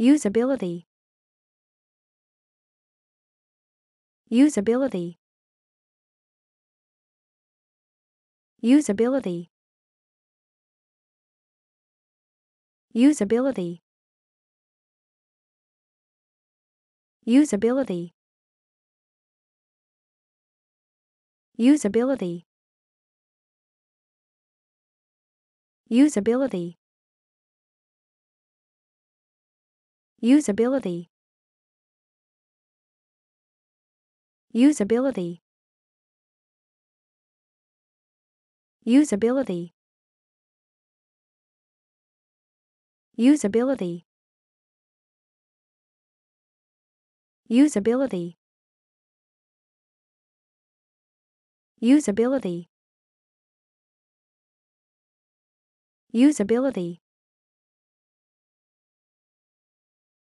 Usability Usability Usability Usability Usability Usability Usability Usability Usability Usability Usability Usability Usability Usability